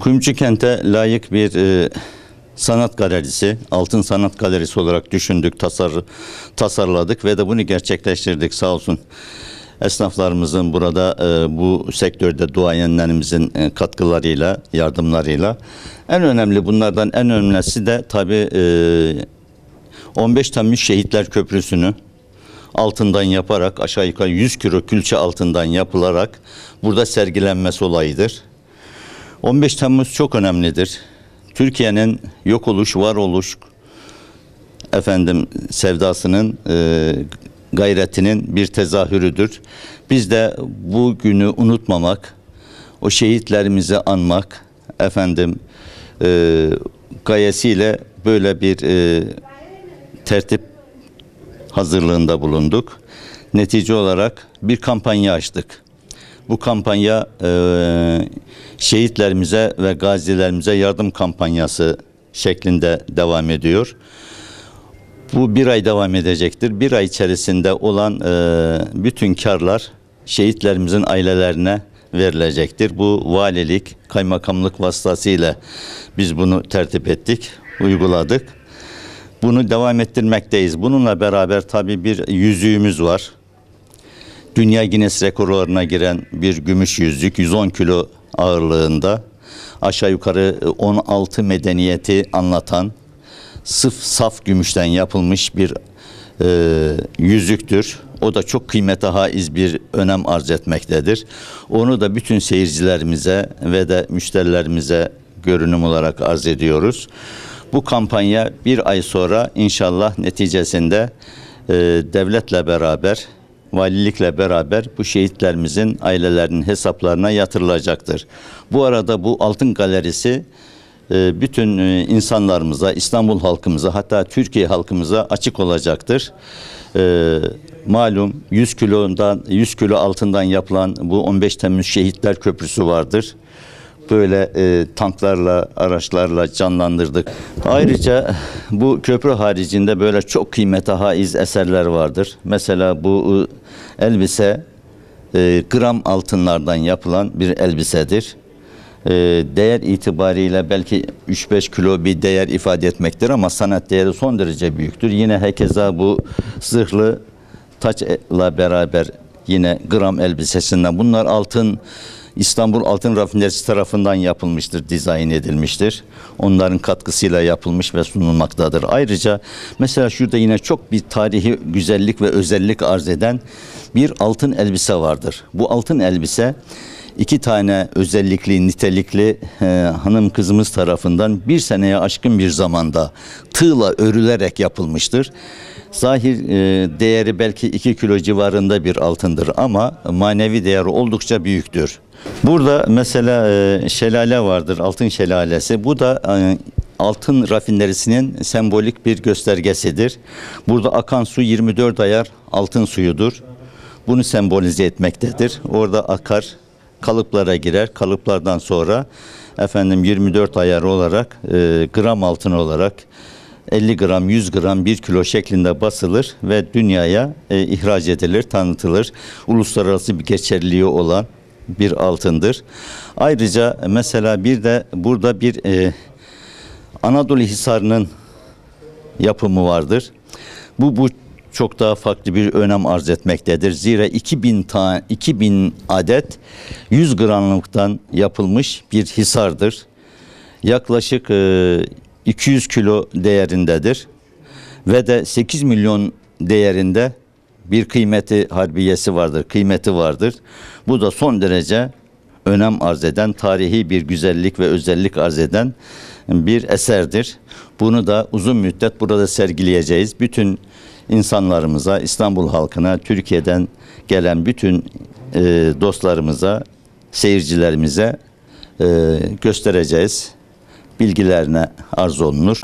Kuyumcu kente layık bir e, sanat galerisi, altın sanat galerisi olarak düşündük, tasar, tasarladık ve de bunu gerçekleştirdik sağ olsun. Esnaflarımızın burada e, bu sektörde duayenlerimizin e, katkılarıyla, yardımlarıyla. En önemli bunlardan en önemlisi de tabii e, 15 Temmuz Şehitler Köprüsü'nü altından yaparak aşağı yukarı 100 kilo külçe altından yapılarak burada sergilenmesi olayıdır. 15 Temmuz çok önemlidir. Türkiye'nin yok oluş, var oluş efendim sevdasının e, gayretinin bir tezahürüdür. Biz de bu günü unutmamak, o şehitlerimizi anmak efendim e, gayesiyle böyle bir e, tertip hazırlığında bulunduk. Netice olarak bir kampanya açtık. Bu kampanya e, şehitlerimize ve gazilerimize yardım kampanyası şeklinde devam ediyor. Bu bir ay devam edecektir. Bir ay içerisinde olan e, bütün karlar şehitlerimizin ailelerine verilecektir. Bu valilik, kaymakamlık vasıtasıyla biz bunu tertip ettik, uyguladık. Bunu devam ettirmekteyiz. Bununla beraber tabii bir yüzüğümüz var. Dünya Guinness rekorlarına giren bir gümüş yüzük, 110 kilo ağırlığında aşağı yukarı 16 e, medeniyeti anlatan sıf saf gümüşten yapılmış bir e, yüzüktür. O da çok kıymete haiz bir önem arz etmektedir. Onu da bütün seyircilerimize ve de müşterilerimize görünüm olarak arz ediyoruz. Bu kampanya bir ay sonra inşallah neticesinde e, devletle beraber valilikle beraber bu şehitlerimizin ailelerinin hesaplarına yatırılacaktır. Bu arada bu altın galerisi e, bütün e, insanlarımıza, İstanbul halkımıza hatta Türkiye halkımıza açık olacaktır. E, malum 100 kilodan 100 kilo altından yapılan bu 15 Temmuz Şehitler Köprüsü vardır böyle e, tanklarla, araçlarla canlandırdık. Ayrıca bu köprü haricinde böyle çok kıymete haiz eserler vardır. Mesela bu e, elbise e, gram altınlardan yapılan bir elbisedir. E, değer itibariyle belki 3-5 kilo bir değer ifade etmektir ama sanat değeri son derece büyüktür. Yine hekeza bu zırhlı taçla beraber yine gram elbisesinden bunlar altın İstanbul Altın Rafinerisi tarafından yapılmıştır, dizayn edilmiştir. Onların katkısıyla yapılmış ve sunulmaktadır. Ayrıca mesela şurada yine çok bir tarihi güzellik ve özellik arz eden bir altın elbise vardır. Bu altın elbise iki tane özellikli, nitelikli e, hanım kızımız tarafından bir seneye aşkın bir zamanda tığla örülerek yapılmıştır. Zahir e, değeri belki 2 kilo civarında bir altındır ama manevi değeri oldukça büyüktür. Burada mesela e, şelale vardır, altın şelalesi. Bu da e, altın rafinerisinin sembolik bir göstergesidir. Burada akan su 24 ayar altın suyudur. Bunu sembolize etmektedir. Orada akar, kalıplara girer. Kalıplardan sonra efendim 24 ayar olarak e, gram altın olarak 50 gram, 100 gram, 1 kilo şeklinde basılır ve dünyaya e, ihraç edilir, tanıtılır. Uluslararası bir geçerliliği olan bir altındır. Ayrıca e, mesela bir de burada bir e, Anadolu Hisarı'nın yapımı vardır. Bu bu çok daha farklı bir önem arz etmektedir. Zira 2000 ta 2000 adet 100 gramlıktan yapılmış bir hisardır. Yaklaşık e, 200 kilo değerindedir ve de 8 milyon değerinde bir kıymeti harbiyesi vardır, kıymeti vardır. Bu da son derece önem arz eden, tarihi bir güzellik ve özellik arz eden bir eserdir. Bunu da uzun müddet burada sergileyeceğiz. Bütün insanlarımıza, İstanbul halkına, Türkiye'den gelen bütün e, dostlarımıza, seyircilerimize e, göstereceğiz bilgilerine arz olunur.